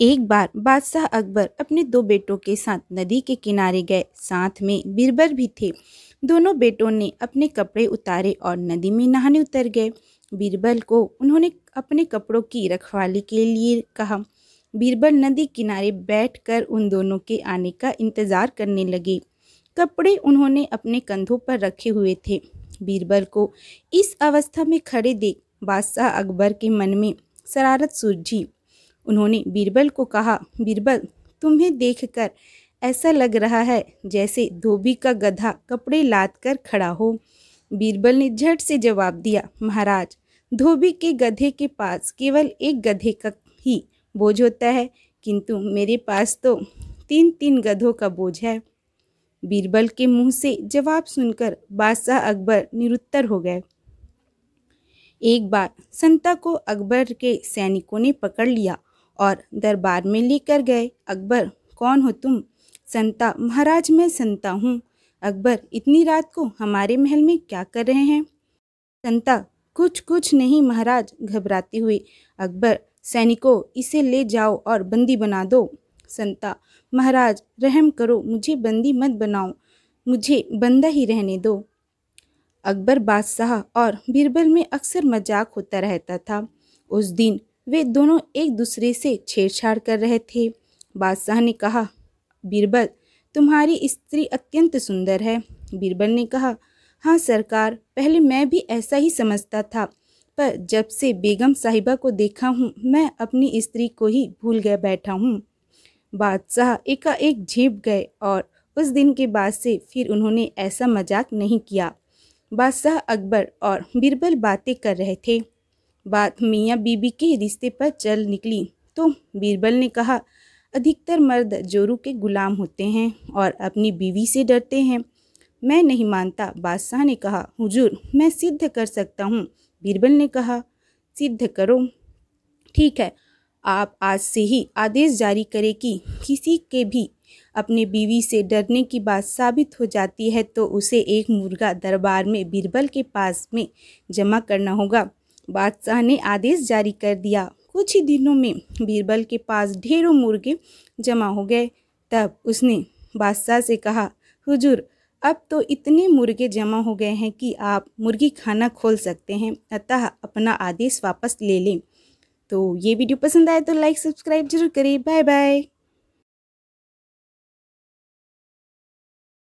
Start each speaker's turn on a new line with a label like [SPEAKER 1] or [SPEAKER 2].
[SPEAKER 1] एक बार बादशाह अकबर अपने दो बेटों के साथ नदी के किनारे गए साथ में बीरबल भी थे दोनों बेटों ने अपने कपड़े उतारे और नदी में नहाने उतर गए बीरबल को उन्होंने अपने कपड़ों की रखवाली के लिए कहा बीरबल नदी किनारे बैठकर उन दोनों के आने का इंतज़ार करने लगे कपड़े उन्होंने अपने कंधों पर रखे हुए थे बीरबल को इस अवस्था में खड़े देख बादशाह अकबर के मन में शरारत सूझी उन्होंने बीरबल को कहा बीरबल तुम्हें देखकर ऐसा लग रहा है जैसे धोबी का गधा कपड़े लाद कर खड़ा हो बीरबल ने झट से जवाब दिया महाराज धोबी के गधे के पास केवल एक गधे का ही बोझ होता है किंतु मेरे पास तो तीन तीन गधों का बोझ है बीरबल के मुंह से जवाब सुनकर बादशाह अकबर निरुत्तर हो गए एक बार संता को अकबर के सैनिकों ने पकड़ लिया और दरबार में लेकर गए अकबर कौन हो तुम संता महाराज मैं संता हूँ अकबर इतनी रात को हमारे महल में क्या कर रहे हैं संता कुछ कुछ नहीं महाराज घबराती हुई अकबर सैनिकों इसे ले जाओ और बंदी बना दो संता महाराज रहम करो मुझे बंदी मत बनाओ मुझे बंदा ही रहने दो अकबर बादशाह और बीरबल में अक्सर मजाक होता रहता था उस दिन वे दोनों एक दूसरे से छेड़छाड़ कर रहे थे बादशाह ने कहा बीरबल तुम्हारी स्त्री अत्यंत सुंदर है बीरबल ने कहा हाँ सरकार पहले मैं भी ऐसा ही समझता था पर जब से बेगम साहिबा को देखा हूँ मैं अपनी स्त्री को ही भूल गया बैठा हूँ बादशाह एकाएक झेप गए और उस दिन के बाद से फिर उन्होंने ऐसा मजाक नहीं किया बादशाह अकबर और बीरबल बातें कर रहे थे बात मियाँ बीबी के रिश्ते पर चल निकली तो बीरबल ने कहा अधिकतर मर्द जोरू के गुलाम होते हैं और अपनी बीवी से डरते हैं मैं नहीं मानता बादशाह ने कहा हुजूर मैं सिद्ध कर सकता हूँ बीरबल ने कहा सिद्ध करो ठीक है आप आज से ही आदेश जारी करें कि किसी के भी अपने बीवी से डरने की बात साबित हो जाती है तो उसे एक मुर्गा दरबार में बीरबल के पास में जमा करना होगा बादशाह ने आदेश जारी कर दिया कुछ ही दिनों में बीरबल के पास ढेरों मुर्गे जमा हो गए तब उसने बादशाह से कहा हुजूर अब तो इतने मुर्गे जमा हो गए हैं कि आप मुर्गी खाना खोल सकते हैं अतः अपना आदेश वापस ले लें तो ये वीडियो पसंद आए तो लाइक सब्सक्राइब जरूर करें बाय बाय